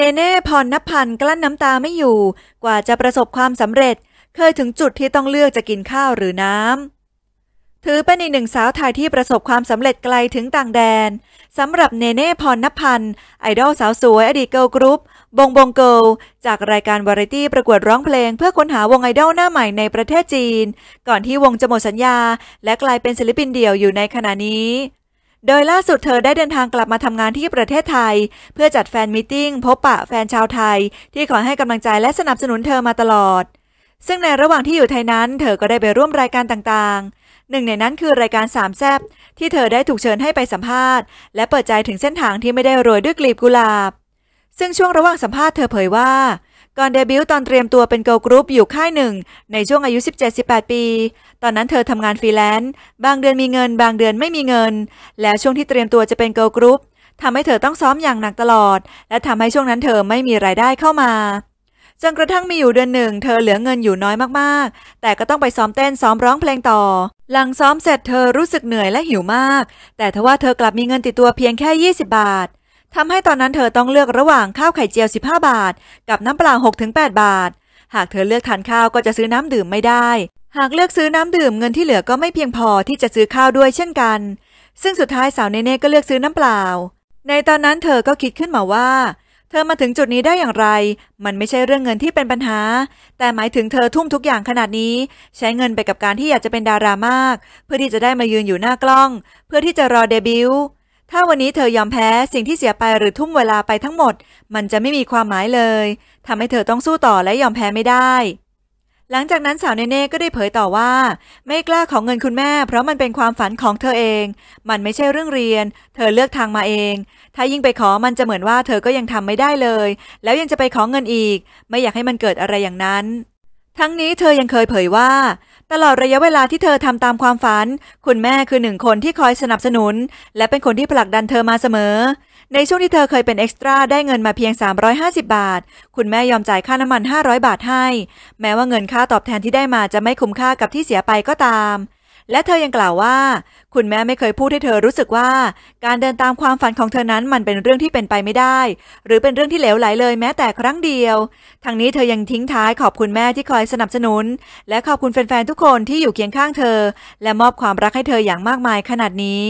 เนเน่พรนับพันกลั้นน้ำตาไม่อยู่ กว่าจะประสบความสำเร็จเคยถึงจุดที่ต้องเลือกจะกินข้าวหรือน้ำถือเป็นอีกหนึ่งสาวไทยที่ประสบความสำเร็จไกลถึงต่างแดนสำหรับเนเน่พรนับพันไอดอลสาวสวยอดีตเกิร์ลกรุ๊ปบงบงเกิลจากรายการวาไรตี้ประกวดร้องเพลง เพื่อค้นหาวงไอดอลหน้าใหม่ในประเทศจีน ก่อนที่วงจะหมดสัญญา และกลายเป็นศิลปินเดี่ยวอยู่ในขณะนี้โดยล่าสุดเธอได้เดินทางกลับมาทำงานที่ประเทศไทย เพื่อจัดแฟนมิทติ้ง พบปะแฟนชาวไทย ที่ขอให้กำลังใจและสนับสนุนเธอมาตลอด ซึ่งในระหว่างที่อยู่ไทยนั้น เธอก็ได้ไปร่วมรายการต่างๆ หนึ่งในนั้นคือรายการสามแซบที่เธอได้ถูกเชิญให้ไปสัมภาษณ์ และเปิดใจถึงเส้นทางที่ไม่ได้โรยด้วยกลีบกุหลาบซึ่งช่วงระหว่างสัมภาษณ์เธอเผยว่าก่อนเดบิวต์ตอนเตรียมตัวเป็นเกิลกรุ๊ปอยู่ค่ายหนึ่งในช่วงอายุ 17-18 ปี ตอนนั้นเธอทำงานฟรีแลนซ์บางเดือนมีเงินบางเดือนไม่มีเงิน แล้วช่วงที่เตรียมตัวจะเป็นเกิลกรุ๊ปทำให้เธอต้องซ้อมอย่างหนักตลอด และทำให้ช่วงนั้นเธอไม่มีรายได้เข้ามาจนกระทั่งมีอยู่เดือนหนึ่ง เธอเหลือเงินอยู่น้อยมากๆ แต่ก็ต้องไปซ้อมเต้นซ้อมร้องเพลงต่อหลังซ้อมเสร็จเธอรู้สึกเหนื่อยและหิวมาก แต่ทว่าเธอกลับมีเงินติดตัวเพียงแค่ 20 บาททำให้ตอนนั้นเธอต้องเลือกระหว่างข้าวไข่เจียว 15 บาท กับน้ำเปล่า6-8 บาท หากเธอเลือกทานข้าวก็จะซื้อน้ำดื่มไม่ได้ หากเลือกซื้อน้ำดื่มเงินที่เหลือก็ไม่เพียงพอที่จะซื้อข้าวด้วยเช่นกัน ซึ่งสุดท้ายสาวเนเน่ก็เลือกซื้อน้ำเปล่า ในตอนนั้นเธอก็คิดขึ้นมาว่า เธอมาถึงจุดนี้ได้อย่างไร มันไม่ใช่เรื่องเงินที่เป็นปัญหา แต่หมายถึงเธอทุ่มทุกอย่างขนาดนี้ใช้เงินไปกับการที่อยากจะเป็นดารามาก เพื่อที่จะได้มายืนอยู่หน้ากล้อง เพื่อที่จะรอเดบิวต์ถ้าวันนี้เธอยอมแพ้สิ่งที่เสียไปหรือทุ่มเวลาไปทั้งหมด มันจะไม่มีความหมายเลยทำให้เธอต้องสู้ต่อและยอมแพ้ไม่ได้ หลังจากนั้นสาวเนเน่ก็ได้เผยต่อว่า ไม่กล้าของเงินคุณแม่ เพราะมันเป็นความฝันของเธอเอง มันไม่ใช่เรื่องเรียน เธอเลือกทางมาเอง ถ้ายิ่งไปขอมันจะเหมือนว่าเธอก็ยังทำไม่ได้เลย แล้วยังจะไปขอเงินอีก ไม่อยากให้มันเกิดอะไรอย่างนั้น ทั้งนี้เธอยังเคยเผยว่าตลอดระยะเวลาที่เธอทำตามความฝัน คุณแม่คือหนึ่งคนที่คอยสนับสนุน และเป็นคนที่ผลักดันเธอมาเสมอ ในช่วงที่เธอเคยเป็นเอ็กซ์ตร้าได้เงินมาเพียง 350 บาท คุณแม่ยอมจ่ายค่าน้ำมัน 500 บาทให้ แม้ว่าเงินค่าตอบแทนที่ได้มาจะไม่คุ้มค่ากับที่เสียไปก็ตามและเธอยังกล่าวว่า คุณแม่ไม่เคยพูดให้เธอรู้สึกว่า การเดินตามความฝันของเธอนั้นมันเป็นเรื่องที่เป็นไปไม่ได้ หรือเป็นเรื่องที่เหลวไหลเลยแม้แต่ครั้งเดียว ทั้งนี้เธอยังทิ้งท้ายขอบคุณแม่ที่คอยสนับสนุน และขอบคุณแฟน ๆ ทุกคนที่อยู่เคียงข้างเธอ และมอบความรักให้เธออย่างมากมายขนาดนี้